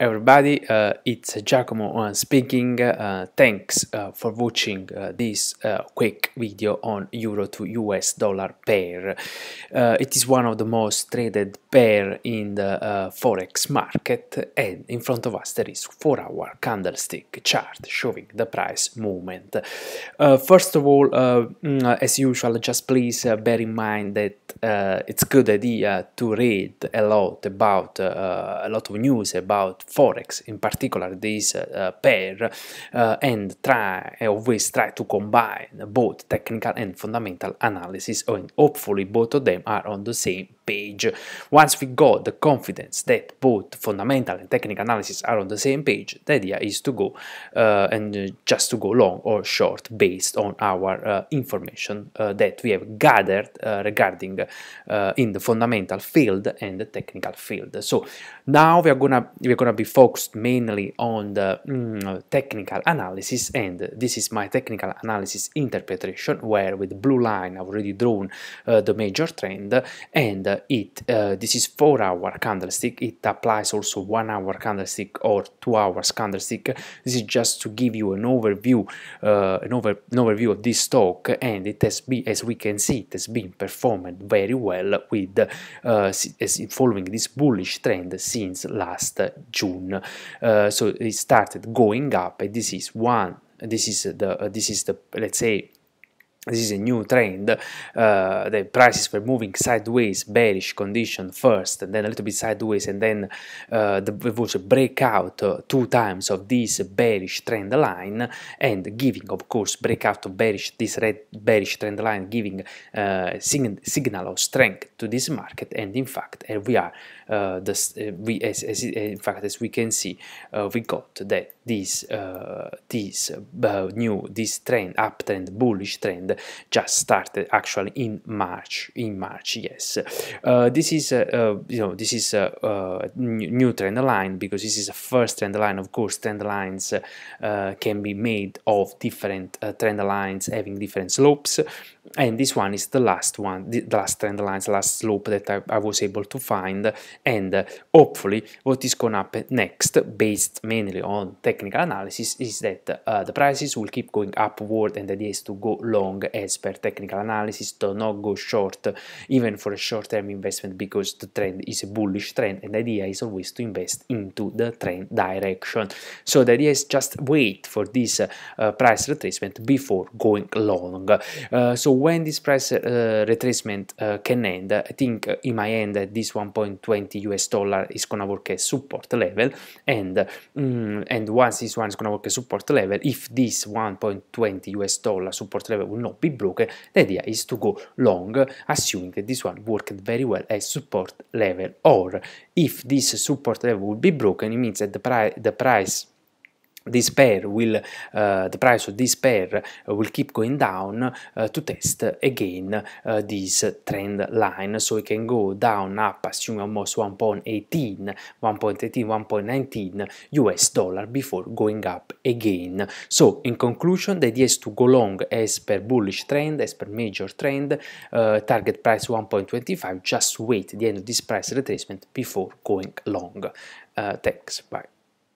everybody, uh, it's Giacomo uh, speaking. Uh, thanks uh, for watching uh, this quick video on euro to US dollar pair. it is one of the most traded pair in the forex market and in front of us there is 4 hour candlestick chart showing the price movement. first of all, mm, as usual, just please bear in mind that it's good idea to read a lot about a lot of news about forex in particular this uh, pair uh, and try uh, always try to combine both technical and fundamental analysis and hopefully both of them are on the same page once we got the confidence that both fundamental and technical analysis are on the same page the idea is to go and just to go long or short based on our information that we have gathered regarding in the fundamental field and the technical field so now we are gonna we're gonna be focused mainly on the mm, technical analysis and this is my technical analysis interpretation where with blue line I've already drawn uh, the major trend and uh, it this is 4 hour candlestick it applies also 1 hour candlestick or 2 hours candlestick this is just to give you an overview uh, an, over, an overview of this stock and it has been as we can see it has been performed very well with uh, following this bullish trend since last June uh, so it started going up, and this is one. This is the uh, this is the let's say this is a new trend. Uh, the prices were moving sideways, bearish condition first, and then a little bit sideways, and then uh, the, was a breakout uh, two times of this bearish trend line, and giving, of course, breakout of bearish this red bearish trend line, giving uh, sign signal of strength to this market. And in fact, we are uh, this, uh, we as, as, in fact as we can see, we got that this this new this trend uptrend bullish trend just started actually in March. In March, yes. Uh, this is uh, uh you know this is a, uh, uh, new trend line because this is a first trend line. Of course, trend lines can be made of different trend lines having different slopes and this one is the last one, the last trend lines, last slope that I, I was able to find, and uh, hopefully what is going to happen next, based mainly on technical analysis, is that uh, the prices will keep going upward, and the idea is to go long as per technical analysis, to not go short, even for a short-term investment, because the trend is a bullish trend, and the idea is always to invest into the trend direction. So the idea is just wait for this uh, price retracement before going long. Uh, so when this price uh, retracement uh, can end, I think uh, in my end that this 1.20 US dollar is gonna work as support level, and mm, and once this one is gonna work as support level, if this 1.20 US dollar support level will not be broken, the idea is to go long, assuming that this one worked very well as support level, or if this support level will be broken, it means that the, pri the price this pair will uh, the price of this pair will keep going down uh, to test again uh, this trend line so it can go down up assume almost 1.18 1.18 1.19 us dollar before going up again so in conclusion the idea is to go long as per bullish trend as per major trend uh, target price 1.25 just wait the end of this price retracement before going long uh, thanks bye